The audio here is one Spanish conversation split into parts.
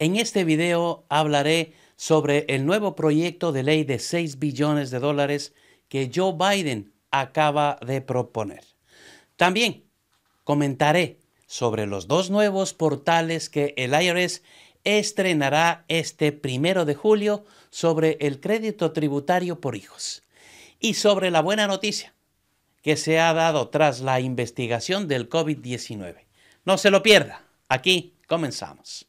En este video hablaré sobre el nuevo proyecto de ley de 6 billones de dólares que Joe Biden acaba de proponer. También comentaré sobre los dos nuevos portales que el IRS estrenará este primero de julio sobre el crédito tributario por hijos y sobre la buena noticia que se ha dado tras la investigación del COVID-19. No se lo pierda. Aquí comenzamos.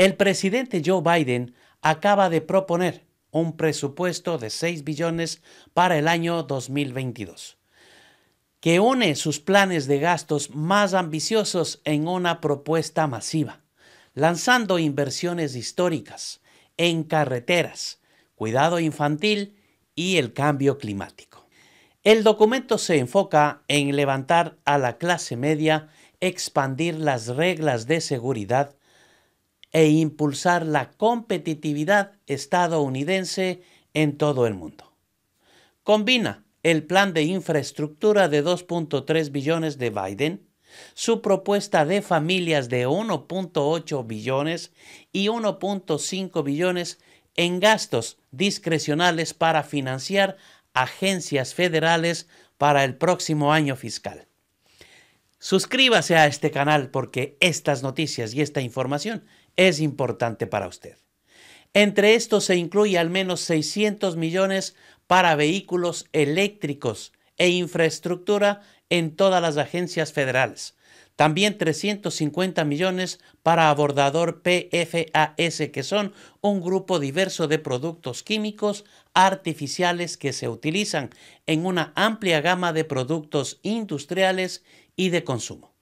El presidente Joe Biden acaba de proponer un presupuesto de 6 billones para el año 2022, que une sus planes de gastos más ambiciosos en una propuesta masiva, lanzando inversiones históricas en carreteras, cuidado infantil y el cambio climático. El documento se enfoca en levantar a la clase media, expandir las reglas de seguridad, e impulsar la competitividad estadounidense en todo el mundo. Combina el plan de infraestructura de 2.3 billones de Biden, su propuesta de familias de 1.8 billones y 1.5 billones en gastos discrecionales para financiar agencias federales para el próximo año fiscal. Suscríbase a este canal porque estas noticias y esta información es importante para usted. Entre estos se incluye al menos 600 millones para vehículos eléctricos e infraestructura en todas las agencias federales. También 350 millones para abordador PFAS, que son un grupo diverso de productos químicos artificiales que se utilizan en una amplia gama de productos industriales y de consumo.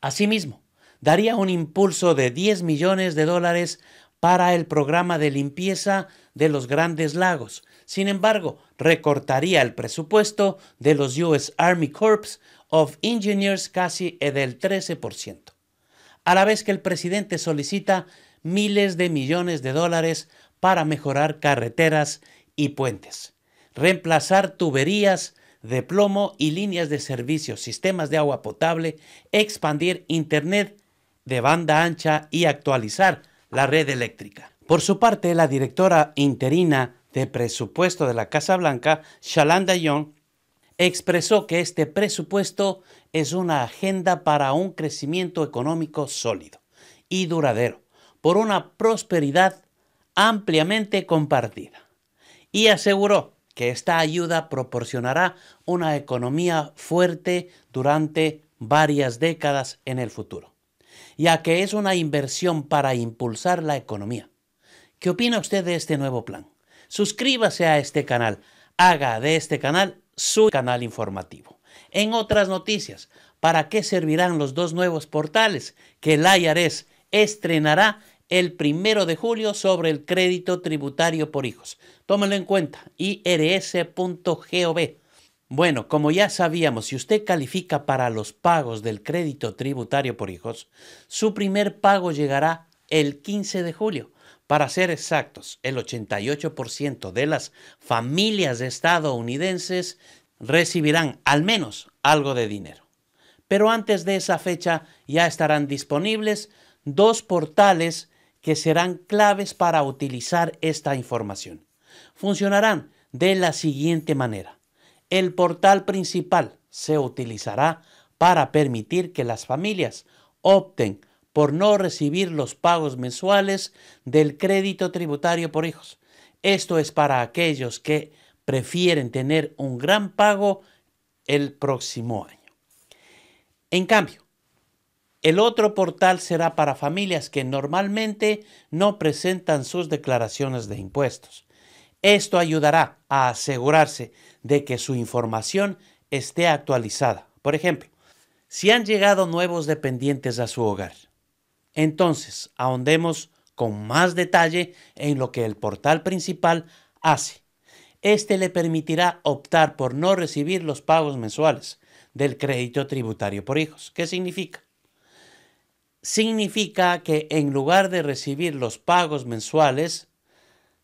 Asimismo, daría un impulso de 10 millones de dólares para el programa de limpieza de los grandes lagos. Sin embargo, recortaría el presupuesto de los US Army Corps of Engineers casi del 13%, a la vez que el presidente solicita miles de millones de dólares para mejorar carreteras y puentes, reemplazar tuberías de plomo y líneas de servicio, sistemas de agua potable, expandir Internet de banda ancha y actualizar la red eléctrica. Por su parte, la directora interina de presupuesto de la Casa Blanca, Shalanda Young, expresó que este presupuesto es una agenda para un crecimiento económico sólido y duradero, por una prosperidad ampliamente compartida. Y aseguró que esta ayuda proporcionará una economía fuerte durante varias décadas en el futuro, ya que es una inversión para impulsar la economía. ¿Qué opina usted de este nuevo plan? Suscríbase a este canal, haga de este canal su canal informativo. En otras noticias, ¿para qué servirán los dos nuevos portales que el IARES estrenará el primero de julio sobre el crédito tributario por hijos. Tómalo en cuenta, irs.gov. Bueno, como ya sabíamos, si usted califica para los pagos del crédito tributario por hijos, su primer pago llegará el 15 de julio. Para ser exactos, el 88% de las familias estadounidenses recibirán al menos algo de dinero. Pero antes de esa fecha ya estarán disponibles dos portales que serán claves para utilizar esta información. Funcionarán de la siguiente manera. El portal principal se utilizará para permitir que las familias opten por no recibir los pagos mensuales del crédito tributario por hijos. Esto es para aquellos que prefieren tener un gran pago el próximo año. En cambio, el otro portal será para familias que normalmente no presentan sus declaraciones de impuestos. Esto ayudará a asegurarse de que su información esté actualizada. Por ejemplo, si han llegado nuevos dependientes a su hogar. Entonces, ahondemos con más detalle en lo que el portal principal hace. Este le permitirá optar por no recibir los pagos mensuales del crédito tributario por hijos. ¿Qué significa? significa que en lugar de recibir los pagos mensuales,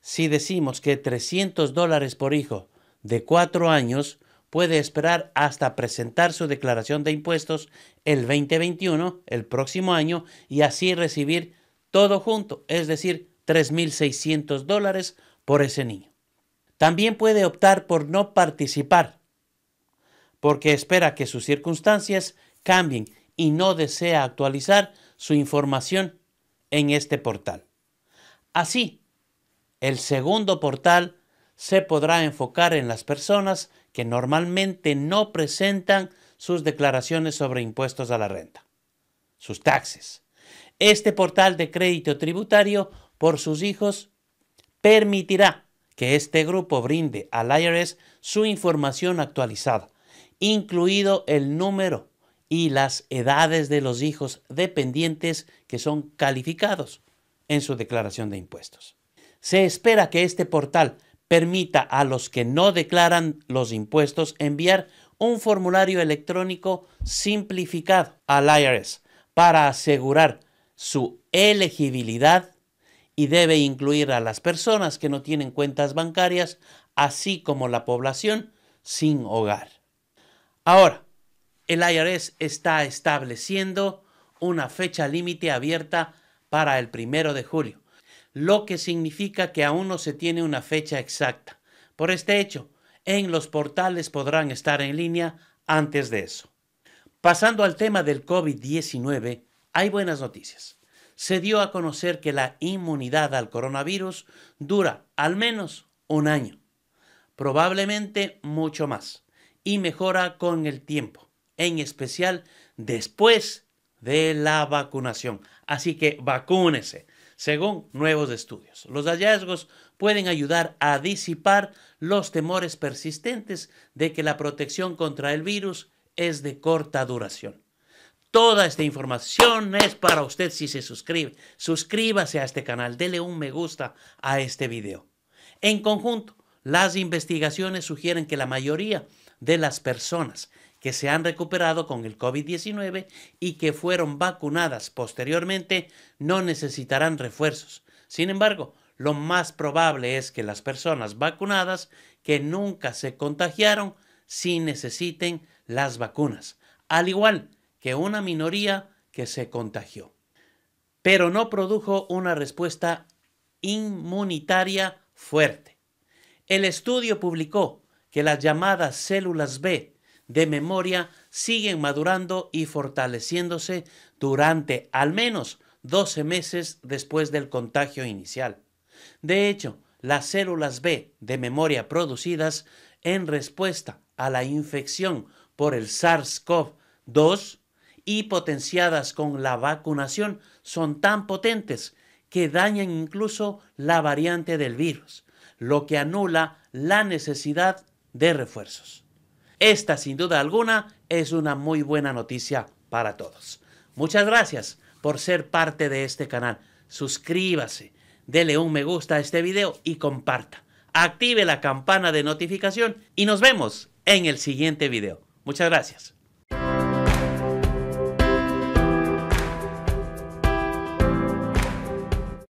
si decimos que 300 dólares por hijo de 4 años puede esperar hasta presentar su declaración de impuestos el 2021, el próximo año, y así recibir todo junto, es decir, 3.600 dólares por ese niño. También puede optar por no participar, porque espera que sus circunstancias cambien y no desea actualizar su información en este portal. Así, el segundo portal se podrá enfocar en las personas que normalmente no presentan sus declaraciones sobre impuestos a la renta, sus taxes. Este portal de crédito tributario por sus hijos permitirá que este grupo brinde al IRS su información actualizada, incluido el número y las edades de los hijos dependientes que son calificados en su declaración de impuestos. Se espera que este portal permita a los que no declaran los impuestos enviar un formulario electrónico simplificado al IRS para asegurar su elegibilidad y debe incluir a las personas que no tienen cuentas bancarias, así como la población sin hogar. Ahora, el IRS está estableciendo una fecha límite abierta para el primero de julio, lo que significa que aún no se tiene una fecha exacta. Por este hecho, en los portales podrán estar en línea antes de eso. Pasando al tema del COVID-19, hay buenas noticias. Se dio a conocer que la inmunidad al coronavirus dura al menos un año, probablemente mucho más, y mejora con el tiempo en especial después de la vacunación. Así que vacúnese, según nuevos estudios. Los hallazgos pueden ayudar a disipar los temores persistentes de que la protección contra el virus es de corta duración. Toda esta información es para usted si se suscribe. Suscríbase a este canal, dele un me gusta a este video. En conjunto, las investigaciones sugieren que la mayoría de las personas que se han recuperado con el COVID-19 y que fueron vacunadas posteriormente no necesitarán refuerzos. Sin embargo, lo más probable es que las personas vacunadas que nunca se contagiaron sí necesiten las vacunas, al igual que una minoría que se contagió, pero no produjo una respuesta inmunitaria fuerte. El estudio publicó que las llamadas células B de memoria siguen madurando y fortaleciéndose durante al menos 12 meses después del contagio inicial. De hecho, las células B de memoria producidas en respuesta a la infección por el SARS-CoV-2 y potenciadas con la vacunación son tan potentes que dañan incluso la variante del virus, lo que anula la necesidad de refuerzos. Esta, sin duda alguna, es una muy buena noticia para todos. Muchas gracias por ser parte de este canal. Suscríbase, dele un me gusta a este video y comparta. Active la campana de notificación y nos vemos en el siguiente video. Muchas gracias.